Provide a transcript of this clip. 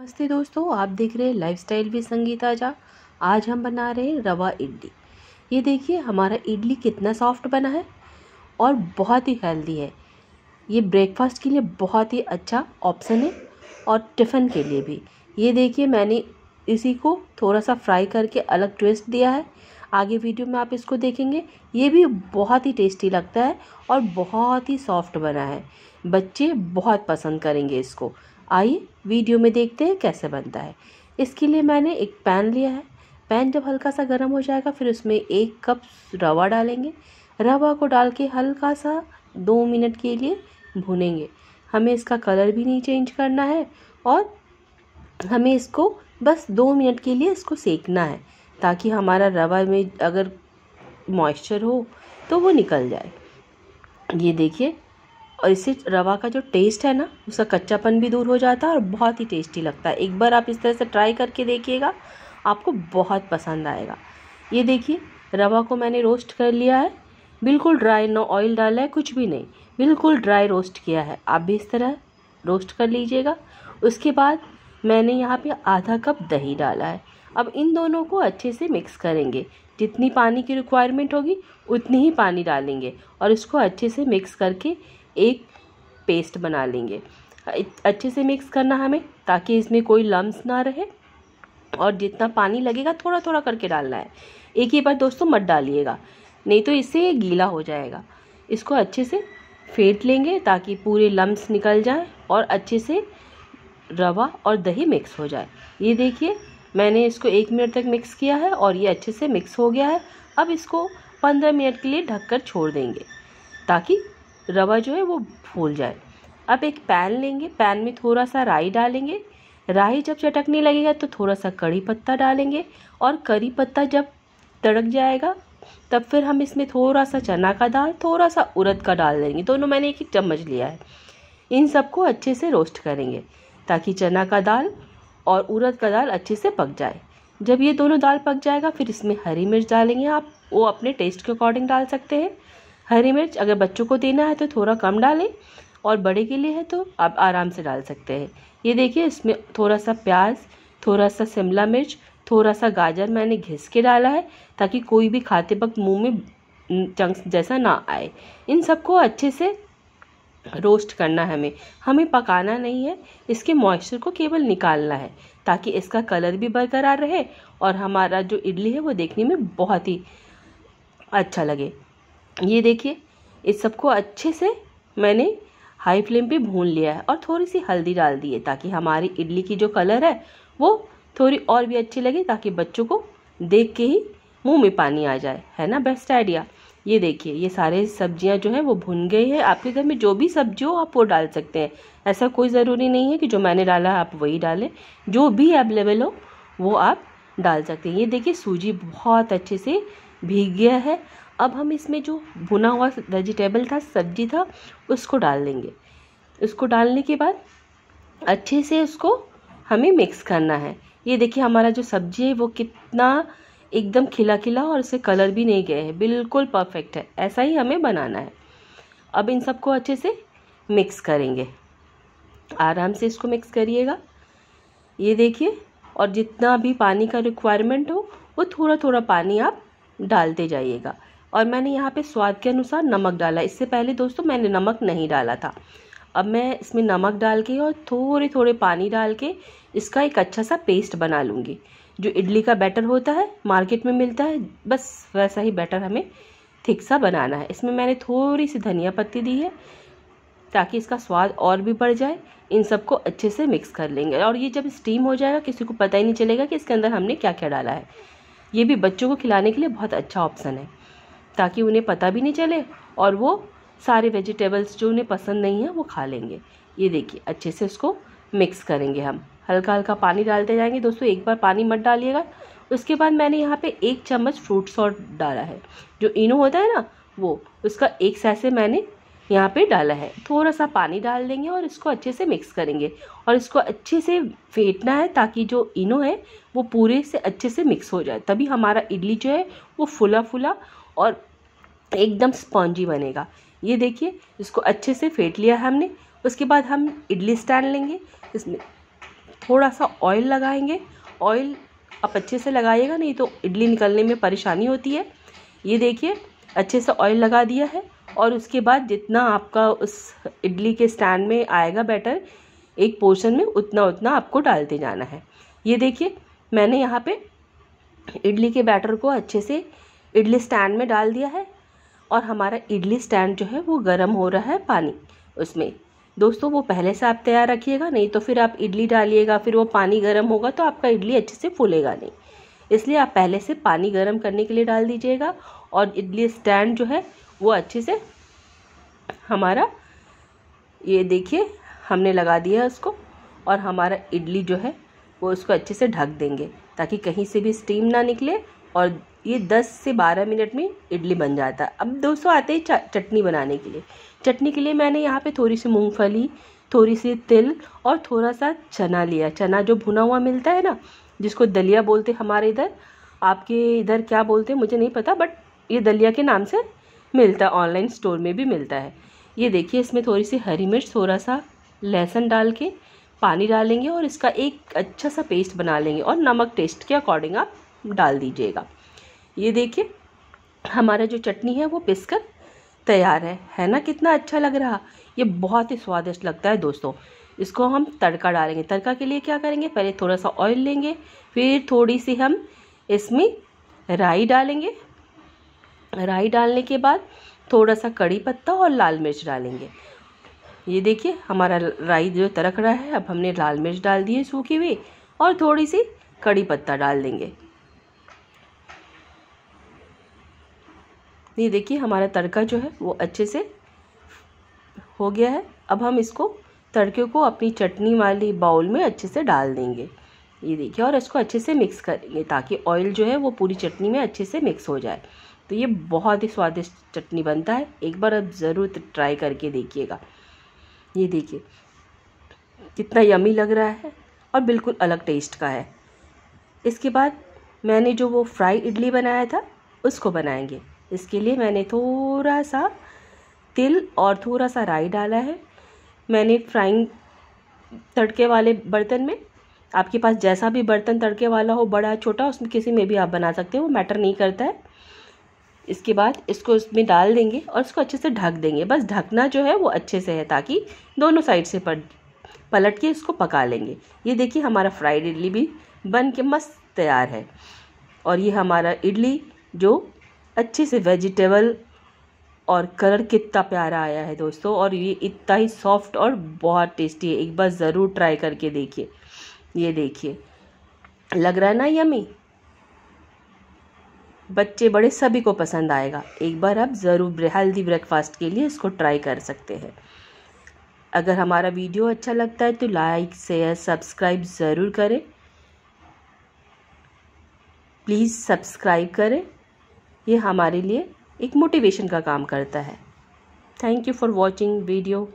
नमस्ते दोस्तों आप देख रहे हैं लाइफ स्टाइल भी संगीत आजा आज हम बना रहे हैं रवा इडली ये देखिए हमारा इडली कितना सॉफ्ट बना है और बहुत ही हेल्दी है ये ब्रेकफास्ट के लिए बहुत ही अच्छा ऑप्शन है और टिफ़िन के लिए भी ये देखिए मैंने इसी को थोड़ा सा फ्राई करके अलग ट्विस्ट दिया है आगे वीडियो में आप इसको देखेंगे ये भी बहुत ही टेस्टी लगता है और बहुत ही सॉफ्ट बना है बच्चे बहुत पसंद करेंगे इसको आइए वीडियो में देखते हैं कैसे बनता है इसके लिए मैंने एक पैन लिया है पैन जब हल्का सा गर्म हो जाएगा फिर उसमें एक कप रवा डालेंगे रवा को डाल के हल्का सा दो मिनट के लिए भुनेंगे हमें इसका कलर भी नहीं चेंज करना है और हमें इसको बस दो मिनट के लिए इसको सेकना है ताकि हमारा रवा में अगर मॉइस्चर हो तो वो निकल जाए ये देखिए और इससे रवा का जो टेस्ट है ना उसका कच्चापन भी दूर हो जाता है और बहुत ही टेस्टी लगता है एक बार आप इस तरह से ट्राई करके देखिएगा आपको बहुत पसंद आएगा ये देखिए रवा को मैंने रोस्ट कर लिया है बिल्कुल ड्राई नो ऑयल डाला है कुछ भी नहीं बिल्कुल ड्राई रोस्ट किया है आप भी इस तरह रोस्ट कर लीजिएगा उसके बाद मैंने यहाँ पे आधा कप दही डाला है अब इन दोनों को अच्छे से मिक्स करेंगे जितनी पानी की रिक्वायरमेंट होगी उतनी ही पानी डालेंगे और इसको अच्छे से मिक्स करके एक पेस्ट बना लेंगे अच्छे से मिक्स करना हमें ताकि इसमें कोई लम्स ना रहे और जितना पानी लगेगा थोड़ा थोड़ा करके डालना है एक ही बार दोस्तों मत डालिएगा नहीं तो इससे गीला हो जाएगा इसको अच्छे से फेंट लेंगे ताकि पूरे लम्स निकल जाए और अच्छे से रवा और दही मिक्स हो जाए ये देखिए मैंने इसको एक मिनट तक मिक्स किया है और ये अच्छे से मिक्स हो गया है अब इसको पंद्रह मिनट के लिए ढककर छोड़ देंगे ताकि रवा जो है वो फूल जाए अब एक पैन लेंगे पैन में थोड़ा सा राई डालेंगे राई जब चटकने लगेगा तो थोड़ा सा कड़ी पत्ता डालेंगे और करी पत्ता जब तड़क जाएगा तब फिर हम इसमें थोड़ा सा चना का दाल थोड़ा सा उड़द का डाल देंगे दोनों मैंने एक एक चम्मच लिया है इन सबको अच्छे से रोस्ट करेंगे ताकि चना का दाल और उड़द का दाल अच्छे से पक जाए जब ये दोनों दाल पक जाएगा फिर इसमें हरी मिर्च डालेंगे आप वो अपने टेस्ट के अकॉर्डिंग डाल सकते हैं हरी मिर्च अगर बच्चों को देना है तो थोड़ा कम डालें और बड़े के लिए है तो आप आराम से डाल सकते हैं ये देखिए इसमें थोड़ा सा प्याज थोड़ा सा शिमला मिर्च थोड़ा सा गाजर मैंने घिस के डाला है ताकि कोई भी खाते वक्त मुंह में चंक्स जैसा ना आए इन सबको अच्छे से रोस्ट करना है हमें हमें पकाना नहीं है इसके मॉइस्चर को केवल निकालना है ताकि इसका कलर भी बरकरार रहे और हमारा जो इडली है वो देखने में बहुत ही अच्छा लगे ये देखिए इस सबको अच्छे से मैंने हाई फ्लेम पे भून लिया है और थोड़ी सी हल्दी डाल दी है ताकि हमारी इडली की जो कलर है वो थोड़ी और भी अच्छी लगे ताकि बच्चों को देख के ही मुंह में पानी आ जाए है ना बेस्ट आइडिया ये देखिए ये सारे सब्जियां जो हैं वो भुन गई है आपके घर में जो भी सब्जी हो आप वो डाल सकते हैं ऐसा कोई ज़रूरी नहीं है कि जो मैंने डाला आप वही डालें जो भी अवेलेबल हो वो आप डाल सकते हैं ये देखिए सूजी बहुत अच्छे से भीग गया है अब हम इसमें जो भुना हुआ वेजिटेबल था सब्जी था उसको डाल देंगे उसको डालने के बाद अच्छे से उसको हमें मिक्स करना है ये देखिए हमारा जो सब्जी है वो कितना एकदम खिला खिला और उससे कलर भी नहीं गए हैं बिल्कुल परफेक्ट है ऐसा ही हमें बनाना है अब इन सबको अच्छे से मिक्स करेंगे आराम से इसको मिक्स करिएगा ये देखिए और जितना भी पानी का रिक्वायरमेंट हो वो थोड़ा थोड़ा पानी आप डालते जाइएगा और मैंने यहाँ पे स्वाद के अनुसार नमक डाला इससे पहले दोस्तों मैंने नमक नहीं डाला था अब मैं इसमें नमक डाल के और थोड़े थोड़े पानी डाल के इसका एक अच्छा सा पेस्ट बना लूँगी जो इडली का बैटर होता है मार्केट में मिलता है बस वैसा ही बैटर हमें थिक सा बनाना है इसमें मैंने थोड़ी सी धनिया पत्ती दी है ताकि इसका स्वाद और भी बढ़ जाए इन सबको अच्छे से मिक्स कर लेंगे और ये जब स्टीम हो जाएगा किसी को पता ही नहीं चलेगा कि इसके अंदर हमने क्या क्या डाला है ये भी बच्चों को खिलाने के लिए बहुत अच्छा ऑप्शन है ताकि उन्हें पता भी नहीं चले और वो सारे वेजिटेबल्स जो उन्हें पसंद नहीं है वो खा लेंगे ये देखिए अच्छे से उसको मिक्स करेंगे हम हल्का हल्का पानी डालते जाएंगे दोस्तों एक बार पानी मत डालिएगा उसके बाद मैंने यहाँ पे एक चम्मच फ्रूट सॉल्ट डाला है जो इनो होता है ना वो उसका एक सैसे मैंने यहाँ पे डाला है थोड़ा सा पानी डाल देंगे और इसको अच्छे से मिक्स करेंगे और इसको अच्छे से फेंटना है ताकि जो इनो है वो पूरे से अच्छे से मिक्स हो जाए तभी हमारा इडली जो है वो फुला फुला और एकदम स्पॉन्जी बनेगा ये देखिए इसको अच्छे से फेंट लिया हमने उसके बाद हम इडली स्टैंड लेंगे इसमें थोड़ा सा ऑयल लगाएंगे ऑयल आप अच्छे से लगाइएगा नहीं तो इडली निकलने में परेशानी होती है ये देखिए अच्छे से ऑयल लगा दिया है और उसके बाद जितना आपका उस इडली के स्टैंड में आएगा बैटर एक पोर्शन में उतना उतना आपको डालते जाना है ये देखिए मैंने यहाँ पे इडली के बैटर को अच्छे से इडली स्टैंड में डाल दिया है और हमारा इडली स्टैंड जो है वो गर्म हो रहा है पानी उसमें दोस्तों वो पहले से आप तैयार रखिएगा नहीं तो फिर आप इडली डालिएगा फिर वो पानी गर्म होगा तो आपका इडली अच्छे से फूलेगा नहीं इसलिए आप पहले से पानी गर्म करने के लिए डाल दीजिएगा और इडली स्टैंड जो है वो अच्छे से हमारा ये देखिए हमने लगा दिया उसको और हमारा इडली जो है वो उसको अच्छे से ढक देंगे ताकि कहीं से भी स्टीम ना निकले और ये 10 से 12 मिनट में इडली बन जाता है अब दोस्तों आते हैं चटनी बनाने के लिए चटनी के लिए मैंने यहाँ पे थोड़ी सी मूंगफली थोड़ी सी तिल और थोड़ा सा चना लिया चना जो भुना हुआ मिलता है ना जिसको दलिया बोलते हमारे इधर आपके इधर क्या बोलते हैं मुझे नहीं पता बट ये दलिया के नाम से मिलता है ऑनलाइन स्टोर में भी मिलता है ये देखिए इसमें थोड़ी सी हरी मिर्च थोड़ा सा लहसुन डाल के पानी डालेंगे और इसका एक अच्छा सा पेस्ट बना लेंगे और नमक टेस्ट के अकॉर्डिंग आप डाल दीजिएगा ये देखिए हमारा जो चटनी है वो पिसकर तैयार है है ना कितना अच्छा लग रहा ये बहुत ही स्वादिष्ट लगता है दोस्तों इसको हम तड़का डालेंगे तड़का के लिए क्या करेंगे पहले थोड़ा सा ऑयल लेंगे फिर थोड़ी सी हम इसमें राई डालेंगे राई डालने के बाद थोड़ा सा कड़ी पत्ता और लाल मिर्च डालेंगे ये देखिए हमारा राई जो तरक रहा है अब हमने लाल मिर्च डाल दी है सूखी हुई और थोड़ी सी कड़ी पत्ता डाल देंगे ये देखिए हमारा तड़का जो है वो अच्छे से हो गया है अब हम इसको तड़के को अपनी चटनी वाली बाउल में अच्छे से डाल देंगे ये देखिए और इसको अच्छे से मिक्स करेंगे ताकि ऑयल जो है वो पूरी चटनी में अच्छे से मिक्स हो जाए तो ये बहुत ही स्वादिष्ट चटनी बनता है एक बार आप ज़रूर ट्राई करके देखिएगा ये देखिए कितना यमी लग रहा है और बिल्कुल अलग टेस्ट का है इसके बाद मैंने जो वो फ्राई इडली बनाया था उसको बनाएंगे इसके लिए मैंने थोड़ा सा तिल और थोड़ा सा राई डाला है मैंने फ्राइंग तड़के वाले बर्तन में आपके पास जैसा भी बर्तन तड़के वाला हो बड़ा छोटा उसमें किसी में भी आप बना सकते हो वो मैटर नहीं करता है इसके बाद इसको इसमें डाल देंगे और इसको अच्छे से ढक देंगे बस ढकना जो है वो अच्छे से है ताकि दोनों साइड से पट पलट के इसको पका लेंगे ये देखिए हमारा फ्राइड इडली भी बन के मस्त तैयार है और ये हमारा इडली जो अच्छे से वेजिटेबल और कलर कितना प्यारा आया है दोस्तों और ये इतना ही सॉफ्ट और बहुत टेस्टी है एक बार ज़रूर ट्राई करके देखिए ये देखिए लग रहा है ना यमी बच्चे बड़े सभी को पसंद आएगा एक बार आप ज़रूर हेल्दी ब्रेकफास्ट के लिए इसको ट्राई कर सकते हैं अगर हमारा वीडियो अच्छा लगता है तो लाइक शेयर सब्सक्राइब ज़रूर करें प्लीज़ सब्सक्राइब करें ये हमारे लिए एक मोटिवेशन का काम करता है thank you for watching video